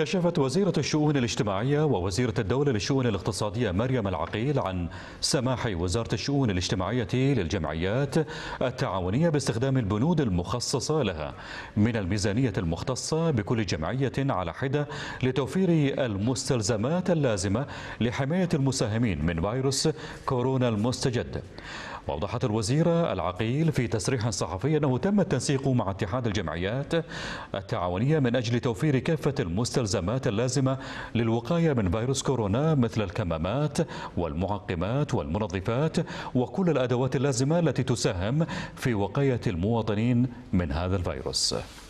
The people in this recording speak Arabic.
كشفت وزيرة الشؤون الاجتماعية ووزيرة الدولة للشؤون الاقتصادية مريم العقيل عن سماح وزارة الشؤون الاجتماعية للجمعيات التعاونية باستخدام البنود المخصصة لها من الميزانية المختصة بكل جمعية على حدة لتوفير المستلزمات اللازمة لحماية المساهمين من فيروس كورونا المستجد وأوضحت الوزيرة العقيل في تصريح صحفي أنه تم التنسيق مع اتحاد الجمعيات التعاونية من أجل توفير كافة المستلزمات المستلزمات اللازمة للوقاية من فيروس كورونا مثل الكمامات والمعقمات والمنظفات وكل الأدوات اللازمة التي تساهم في وقاية المواطنين من هذا الفيروس